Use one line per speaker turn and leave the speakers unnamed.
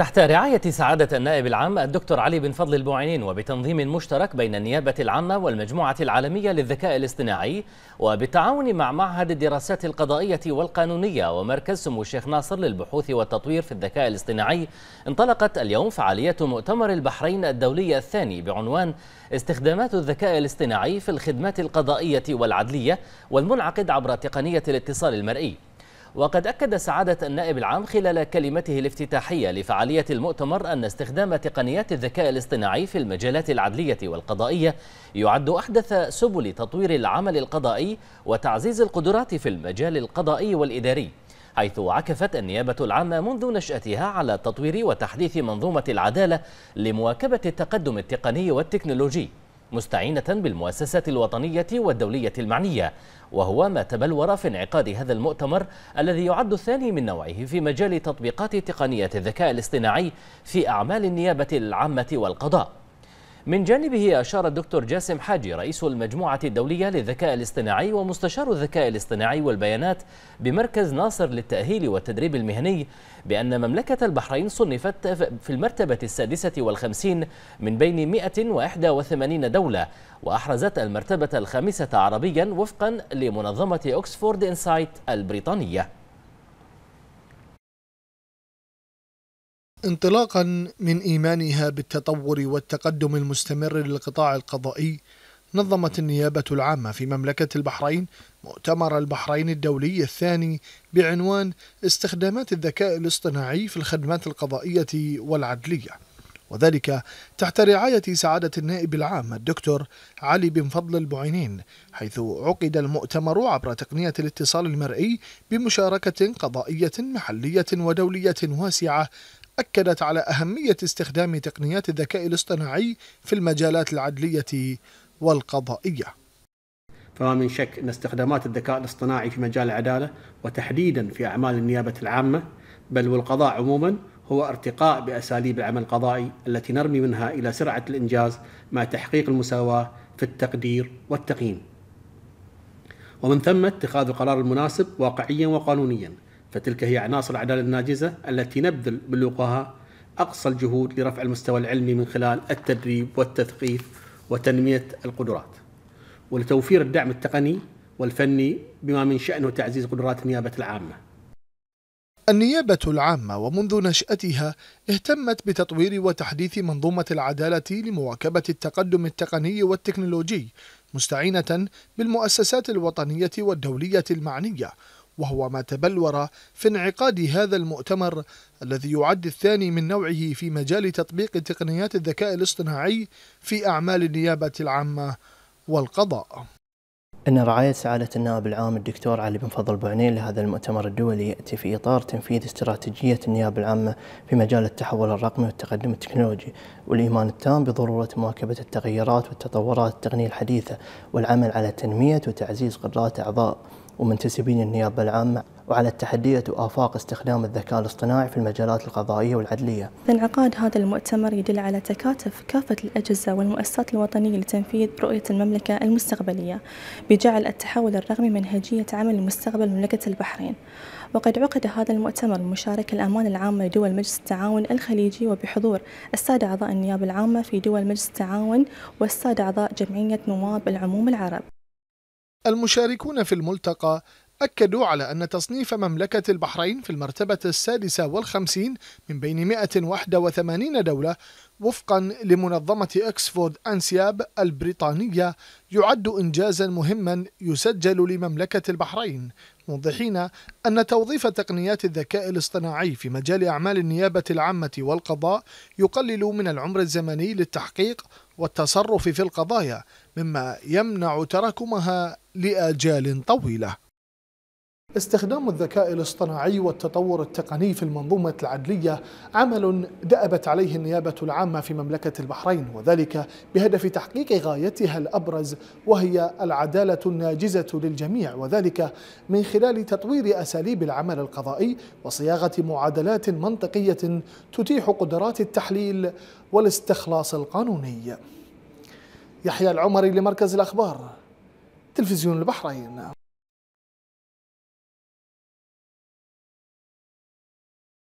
تحت رعاية سعادة النائب العام الدكتور علي بن فضل البوعينين وبتنظيم مشترك بين النيابة العامة والمجموعة العالمية للذكاء الاصطناعي وبالتعاون مع معهد الدراسات القضائية والقانونية ومركز سمو الشيخ ناصر للبحوث والتطوير في الذكاء الاصطناعي انطلقت اليوم فعالية مؤتمر البحرين الدولي الثاني بعنوان استخدامات الذكاء الاصطناعي في الخدمات القضائية والعدلية والمنعقد عبر تقنية الاتصال المرئي وقد أكد سعادة النائب العام خلال كلمته الافتتاحية لفعالية المؤتمر أن استخدام تقنيات الذكاء الاصطناعي في المجالات العدلية والقضائية يعد أحدث سبل تطوير العمل القضائي وتعزيز القدرات في المجال القضائي والإداري حيث عكفت النيابة العامة منذ نشأتها على تطوير وتحديث منظومة العدالة لمواكبة التقدم التقني والتكنولوجي مستعينة بالمؤسسات الوطنية والدولية المعنية وهو ما تبلور في انعقاد هذا المؤتمر الذي يعد الثاني من نوعه في مجال تطبيقات تقنية الذكاء الاصطناعي في أعمال النيابة العامة والقضاء من جانبه أشار الدكتور جاسم حاجي رئيس المجموعة الدولية للذكاء الاصطناعي ومستشار الذكاء الاصطناعي والبيانات بمركز ناصر للتأهيل والتدريب المهني بأن مملكة البحرين صنفت في المرتبة السادسة والخمسين من بين 181 دولة وأحرزت المرتبة الخامسة عربيا وفقا لمنظمة أكسفورد إنسايت البريطانية
انطلاقا من إيمانها بالتطور والتقدم المستمر للقطاع القضائي نظمت النيابة العامة في مملكة البحرين مؤتمر البحرين الدولي الثاني بعنوان استخدامات الذكاء الاصطناعي في الخدمات القضائية والعدلية وذلك تحت رعاية سعادة النائب العام الدكتور علي بن فضل البعينين حيث عقد المؤتمر عبر تقنية الاتصال المرئي بمشاركة قضائية محلية ودولية واسعة أكدت على أهمية استخدام تقنيات الذكاء الاصطناعي في المجالات العدلية والقضائية
فما من شك أن استخدامات الذكاء الاصطناعي في مجال العدالة وتحديدا في أعمال النيابة العامة بل والقضاء عموما هو ارتقاء بأساليب العمل القضائي التي نرمي منها إلى سرعة الإنجاز مع تحقيق المساواة في التقدير والتقييم ومن ثم اتخاذ القرار المناسب واقعيا وقانونيا فتلك هي عناصر العدالة الناجزة التي نبذل بلوغها أقصى الجهود لرفع المستوى العلمي من خلال التدريب والتثقيف وتنمية القدرات ولتوفير الدعم التقني والفني بما من شأنه تعزيز قدرات النيابة العامة النيابة العامة ومنذ نشأتها
اهتمت بتطوير وتحديث منظومة العدالة لمواكبة التقدم التقني والتكنولوجي مستعينة بالمؤسسات الوطنية والدولية المعنية وهو ما تبلور في انعقاد هذا المؤتمر الذي يعد الثاني من نوعه في مجال تطبيق تقنيات الذكاء الاصطناعي في أعمال النيابة العامة والقضاء
إن رعاية سعادة النائب العام الدكتور علي بن فضل بعنين لهذا المؤتمر الدولي يأتي في إطار تنفيذ استراتيجية النيابة العامة في مجال التحول الرقمي والتقدم التكنولوجي والإيمان التام بضرورة مواكبة التغيرات والتطورات التقنية الحديثة والعمل على تنمية وتعزيز قدرات أعضاء ومنتسبين النيابة العامة وعلى التحديات وآفاق استخدام الذكاء الاصطناعي في المجالات القضائية والعدلية انعقاد هذا المؤتمر يدل على تكاتف كافة الأجهزة والمؤسسات الوطنية لتنفيذ رؤية المملكة المستقبلية بجعل التحول الرقمي منهجية عمل المستقبل مملكة البحرين وقد عقد هذا المؤتمر بمشاركة الأمان العامة لدول مجلس التعاون الخليجي وبحضور السادة أعضاء النيابة العامة في دول مجلس التعاون والسادة أعضاء جمعية نواب العموم العرب
المشاركون في الملتقى أكدوا على أن تصنيف مملكة البحرين في المرتبة السادسة والخمسين من بين 181 دولة وفقا لمنظمة أكسفورد أنسياب البريطانية يعد إنجازا مهما يسجل لمملكة البحرين موضحين أن توظيف تقنيات الذكاء الاصطناعي في مجال أعمال النيابة العامة والقضاء يقلل من العمر الزمني للتحقيق والتصرف في القضايا مما يمنع تراكمها لآجال طويلة استخدام الذكاء الاصطناعي والتطور التقني في المنظومة العدلية عمل دأبت عليه النيابة العامة في مملكة البحرين وذلك بهدف تحقيق غايتها الأبرز وهي العدالة الناجزة للجميع وذلك من خلال تطوير أساليب العمل القضائي وصياغة معادلات منطقية تتيح قدرات التحليل والاستخلاص القانوني يحيى العمري لمركز الأخبار تلفزيون البحرين